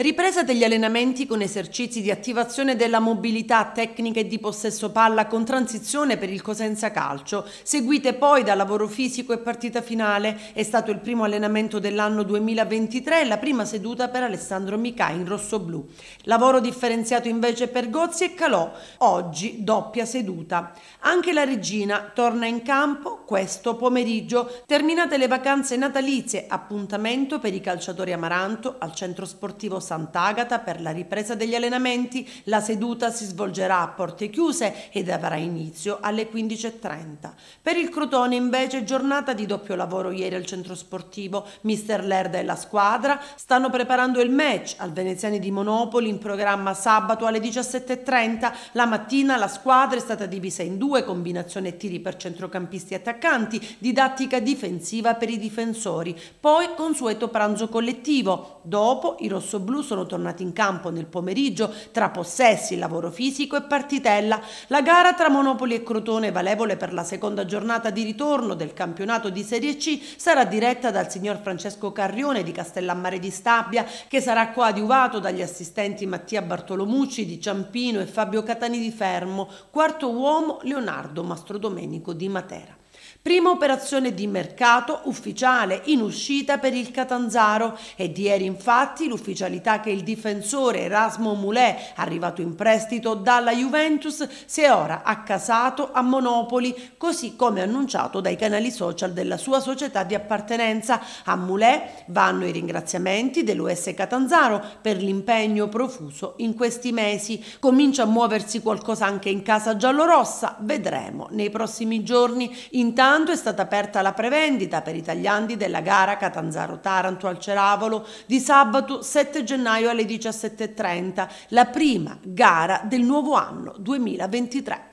Ripresa degli allenamenti con esercizi di attivazione della mobilità, tecnica e di possesso palla con transizione per il Cosenza Calcio, seguite poi da lavoro fisico e partita finale. È stato il primo allenamento dell'anno 2023 e la prima seduta per Alessandro Micà in rosso-blu. Lavoro differenziato invece per Gozzi e Calò, oggi doppia seduta. Anche la regina torna in campo questo pomeriggio, terminate le vacanze natalizie, appuntamento per i calciatori Amaranto al centro sportivo San Sant'Agata per la ripresa degli allenamenti, la seduta si svolgerà a porte chiuse ed avrà inizio alle 15.30. Per il Crotone invece giornata di doppio lavoro ieri al centro sportivo. Mister Lerda e la squadra stanno preparando il match al Veneziani di Monopoli in programma sabato alle 17.30. La mattina la squadra è stata divisa in due, combinazione tiri per centrocampisti e attaccanti, didattica difensiva per i difensori. Poi consueto pranzo collettivo. Dopo i rossoblù blu sono tornati in campo nel pomeriggio tra possessi, lavoro fisico e partitella. La gara tra Monopoli e Crotone, valevole per la seconda giornata di ritorno del campionato di Serie C, sarà diretta dal signor Francesco Carrione di Castellammare di Stabia, che sarà coadiuvato dagli assistenti Mattia Bartolomucci di Ciampino e Fabio Catani di Fermo, quarto uomo Leonardo Mastrodomenico di Matera. Prima operazione di mercato ufficiale in uscita per il Catanzaro e di ieri infatti l'ufficialità che il difensore Erasmo Mulè, arrivato in prestito dalla Juventus, si è ora accasato a Monopoli, così come annunciato dai canali social della sua società di appartenenza. A Mulè vanno i ringraziamenti dell'US Catanzaro per l'impegno profuso in questi mesi. Comincia a muoversi qualcosa anche in casa giallorossa, vedremo nei prossimi giorni. Intanto Intanto è stata aperta la prevendita per i tagliandi della gara Catanzaro-Taranto al Ceravolo di sabato 7 gennaio alle 17.30, la prima gara del nuovo anno 2023.